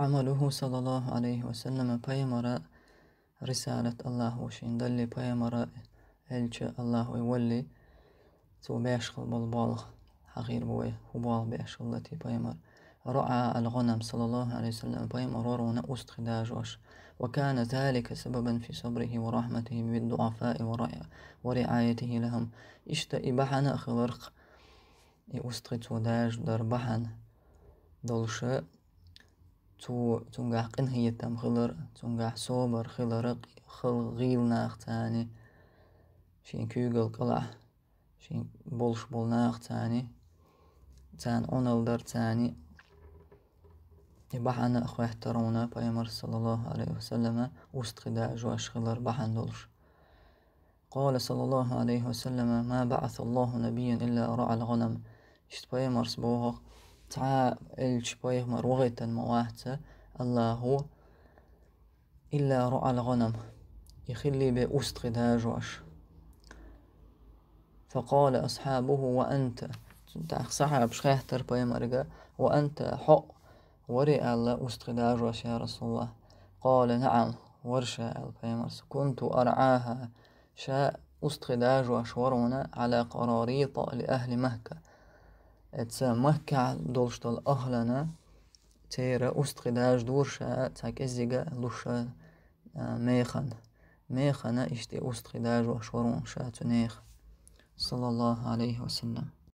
عمله صلى الله عليه وسلم رسالة الله وشين دلي payg'ambara elchi الله walli سو بيشغل بالبال حقير بوي هو بيشغل التي بيمر رعى الغنم صلى الله عليه وسلم بيمر رونا أست خداجوش وكان ذلك سببا في صبره ورحمته بالضعفاء ورعايته لهم اشتئ بحنا خلرق أست خداج دربحن دلشاء تو تونغا قن هي تام خلر تونغا صوبر خلر خل غيل ناخ تاني شين كوغل قلع شين بولش بول ناخ تاني تان اون الدر تاني بحنا اخو احترونا بايمر صلى الله عليه وسلم وسط قداع جواش خلر بحن دولش قال صلى الله عليه وسلم ما بعث الله نبيا الا رعى الغنم شت بايمر صبوغ Ta elçi pejgamber vëgëtën më wahtë إلا رعى الغنم يخلي بأستغد داجوش فقال أصحابه وأنت تاخ صحاب شخيحتر بيمرقة وأنت حق ورئ الله أستغد هاجواش يا رسول الله قال نعم ورشا البيمرس كنت أرعاها شاء أستغد داجوش ورونا على قراريط لأهل مكة Це мягка должна أهلنا تيرا أستخداج دورشا تاك إزيغا لوشا ميخان ميخانا إشتي أستخداج وشورون شاتنيخ صلى الله عليه وسلم